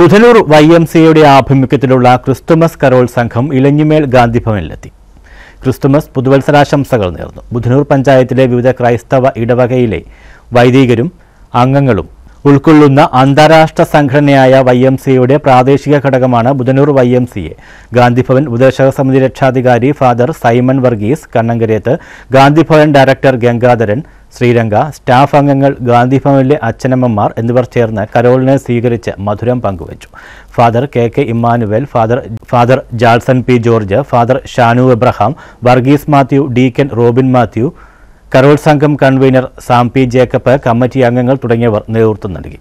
Budhanur Y M സിയുടെ ആഭിമുഖ്യത്തിലുള്ള Christmas Carol സംഘം Elanjimel ഗാന്ധിഭവനിലെത്തി Christmas പുതുവത്സരാശംസകൾ നേർന്നു ബുധനൂർ പഞ്ചായത്തിലെ വിവിധ ക്രൈസ്തവ ഇടവകയിലെ വൈദികരും അംഗങ്ങളും ഉൾക്കൊള്ളുന്ന അന്താരാഷ്ട്ര സംഘടനയായ വൈ എം സിയുടെ പ്രാദേശിക ഘടകമാണ് ബുധനൂർ വൈ എം സിയെ ഗാന്ധിഭവൻ ഉപദേശക സമിതി രക്ഷാധികാരി father Simon Varghese Kannankareth Gandhi Bhavan director Gangadharan Sreeranga staff അംഗങ്ങൾ ഗാന്ധി ഭവനിലെ അച്ഛനമ്മമാർ എന്നിവർ ചേർന്ന് കരോളിനെ സ്വീകരിച്ച് മധുരം പങ്കുവച്ചു father K K Immanuel father father Jalson P George father Shanu Abraham Varghese Mathew D Ken Robin Mathew carol സംഘം convener Sam P Jacob committee അംഗങ്ങൾ തുടങ്ങിയവർ നേതൃത്വം നൽകി